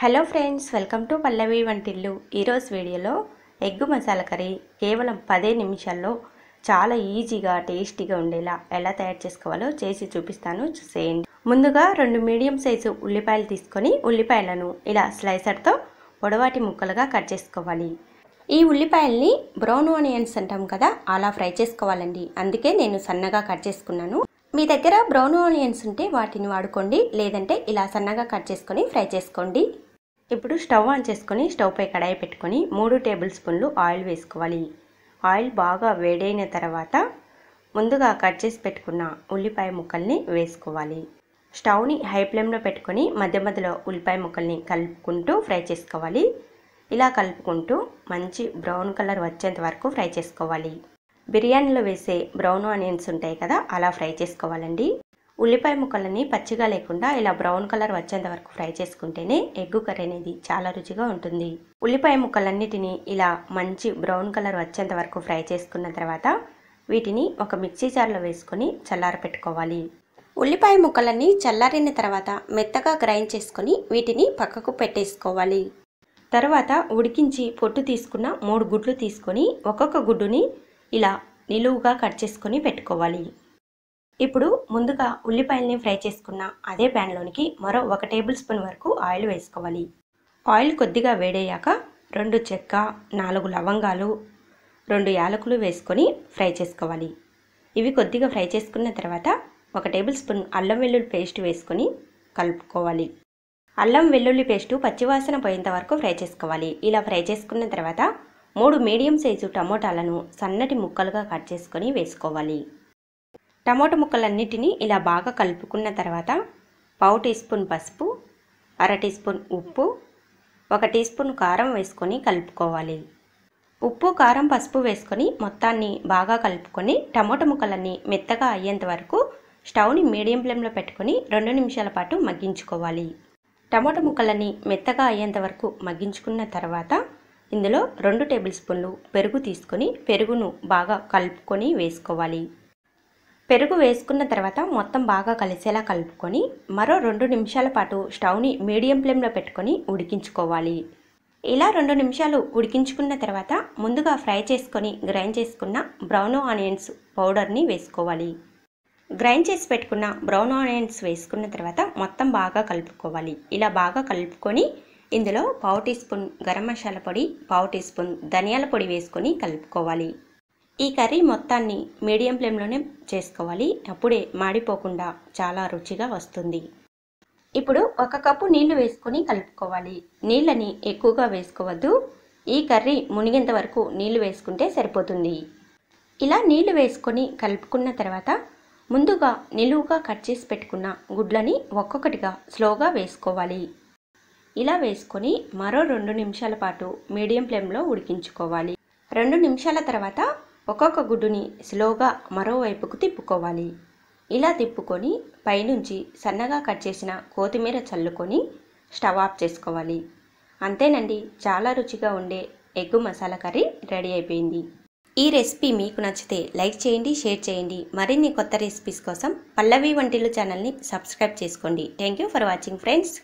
hello friends welcome to Pallavi Vantillu ఈరోజు వీడియోలో egg masala curry కేవలం పదే నిమిషాల్లో చాలా ఈజీగా టేస్టీగా ఉండేలా ఎలా తయారు చేసుకోవాలో చేసి చూపిస్తాను చూసేయండి ముందుగా రెండు మీడియం సైజు ఉల్లిపాయలు తీసుకొని ఉల్లిపాయలను ఇలా స్లైసర్తో పొడవాటి ముక్కలుగా కట్ చేసుకోవాలి ఈ ఉల్లిపాయల్ని బ్రౌన్ ఆనియన్స్ అంటాం కదా అలా ఫ్రై చేసుకోవాలండి అందుకే నేను సన్నగా కట్ చేసుకున్నాను మీ దగ్గర బ్రౌన్ ఆనియన్స్ ఉంటే వాటిని వాడుకోండి లేదంటే ఇలా సన్నగా కట్ చేసుకొని ఫ్రై చేసుకోండి ఇప్పుడు స్టవ్ ఆన్ చేసుకొని స్టవ్పై కడాయి పెట్టుకొని మూడు టేబుల్ స్పూన్లు ఆయిల్ వేసుకోవాలి ఆయిల్ బాగా వేడైన తర్వాత ముందుగా కట్ చేసి పెట్టుకున్న ఉల్లిపాయ ముక్కల్ని వేసుకోవాలి స్టవ్ని హై ఫ్లేమ్లో పెట్టుకొని మధ్య మధ్యలో ఉల్లిపాయ ముక్కల్ని కలుపుకుంటూ ఫ్రై చేసుకోవాలి ఇలా కలుపుకుంటూ మంచి బ్రౌన్ కలర్ వచ్చేంత వరకు ఫ్రై చేసుకోవాలి బిర్యానీలో వేసే బ్రౌన్ ఆనియన్స్ ఉంటాయి కదా అలా ఫ్రై చేసుకోవాలండి ఉల్లిపాయ ముక్కలని పచ్చిగా లేకుండా ఇలా బ్రౌన్ కలర్ వచ్చేంత వరకు ఫ్రై చేసుకుంటేనే ఎగ్ కర్రీ అనేది చాలా రుచిగా ఉంటుంది ఉల్లిపాయ ముక్కలన్నిటిని ఇలా మంచి బ్రౌన్ కలర్ వచ్చేంత వరకు ఫ్రై చేసుకున్న తర్వాత వీటిని ఒక మిక్సీ జార్లో వేసుకొని చల్లారి పెట్టుకోవాలి ఉల్లిపాయ ముక్కలన్నీ చల్లారిన తర్వాత మెత్తగా గ్రైండ్ చేసుకొని వీటిని పక్కకు పెట్టేసుకోవాలి తర్వాత ఉడికించి పొట్టు తీసుకున్న మూడు గుడ్లు తీసుకొని ఒక్కొక్క గుడ్డుని ఇలా నిలువుగా కట్ చేసుకొని పెట్టుకోవాలి ఇప్పుడు ముందుగా ఉల్లిపాయల్ని ఫ్రై చేసుకున్న అదే ప్యాన్లోనికి మరో ఒక టేబుల్ స్పూన్ వరకు ఆయిల్ వేసుకోవాలి ఆయిల్ కొద్దిగా వేడయ్యాక రెండు చెక్క నాలుగు లవంగాలు రెండు యాలకులు వేసుకొని ఫ్రై చేసుకోవాలి ఇవి కొద్దిగా ఫ్రై చేసుకున్న తర్వాత ఒక టేబుల్ స్పూన్ అల్లం వెల్లుల్లి పేస్ట్ వేసుకొని కలుపుకోవాలి అల్లం వెల్లుల్లి పేస్టు పచ్చివాసన పోయేంత వరకు ఫ్రై చేసుకోవాలి ఇలా ఫ్రై చేసుకున్న తర్వాత మూడు మీడియం సైజు టమోటాలను సన్నటి ముక్కలుగా కట్ చేసుకొని వేసుకోవాలి టమోటా ముక్కలన్నిటినీ ఇలా బాగా కలుపుకున్న తర్వాత పావు టీ స్పూన్ పసుపు అర టీ స్పూన్ ఉప్పు ఒక టీ స్పూన్ కారం వేసుకొని కలుపుకోవాలి ఉప్పు కారం పసుపు వేసుకొని మొత్తాన్ని బాగా కలుపుకొని టమోటా ముక్కలన్నీ మెత్తగా అయ్యేంత వరకు స్టవ్ని మీడియం ఫ్లేమ్లో పెట్టుకొని రెండు నిమిషాల పాటు మగ్గించుకోవాలి టమోటా ముక్కలన్నీ మెత్తగా అయ్యేంత వరకు మగ్గించుకున్న తర్వాత ఇందులో రెండు టేబుల్ స్పూన్లు పెరుగు తీసుకొని పెరుగును బాగా కలుపుకొని వేసుకోవాలి పెరుగు వేసుకున్న తర్వాత మొత్తం బాగా కలిసేలా కలుపుకొని మరో రెండు నిమిషాల పాటు స్టవ్ని మీడియం ఫ్లేమ్లో పెట్టుకొని ఉడికించుకోవాలి ఇలా రెండు నిమిషాలు ఉడికించుకున్న తర్వాత ముందుగా ఫ్రై చేసుకొని గ్రైండ్ చేసుకున్న బ్రౌన్ ఆనియన్స్ పౌడర్ని వేసుకోవాలి గ్రైండ్ చేసి పెట్టుకున్న బ్రౌన్ ఆనియన్స్ వేసుకున్న తర్వాత మొత్తం బాగా కలుపుకోవాలి ఇలా బాగా కలుపుకొని ఇందులో పావు టీ స్పూన్ గరం మసాలా పొడి పావు టీ స్పూన్ ధనియాల పొడి వేసుకొని కలుపుకోవాలి ఈ కర్రీ మొత్తాన్ని మీడియం ఫ్లేమ్లోనే చేసుకోవాలి అప్పుడే మాడిపోకుండా చాలా రుచిగా వస్తుంది ఇప్పుడు ఒక కప్పు నీళ్లు వేసుకొని కలుపుకోవాలి నీళ్ళని ఎక్కువగా వేసుకోవద్దు ఈ కర్రీ మునిగేంత వరకు నీళ్లు వేసుకుంటే సరిపోతుంది ఇలా నీళ్లు వేసుకొని కలుపుకున్న తర్వాత ముందుగా నిలువుగా కట్ చేసి పెట్టుకున్న గుడ్లని ఒక్కొక్కటిగా స్లోగా వేసుకోవాలి ఇలా వేసుకొని మరో రెండు నిమిషాల పాటు మీడియం ఫ్లేమ్లో ఉడికించుకోవాలి రెండు నిమిషాల తర్వాత ఒక్కొక్క గుడ్డుని స్లోగా మరోవైపుకు తిప్పుకోవాలి ఇలా తిప్పుకొని పైనుంచి సన్నగా కట్ చేసిన కొత్తిమీర చల్లుకొని స్టవ్ ఆఫ్ చేసుకోవాలి అంతేనండి చాలా రుచిగా ఉండే ఎగ్ మసాలా కర్రీ రెడీ అయిపోయింది ఈ రెసిపీ మీకు నచ్చితే లైక్ చేయండి షేర్ చేయండి మరిన్ని కొత్త రెసిపీస్ కోసం పల్లవి వంటిలు ఛానల్ని సబ్స్క్రైబ్ చేసుకోండి thank you for watching friends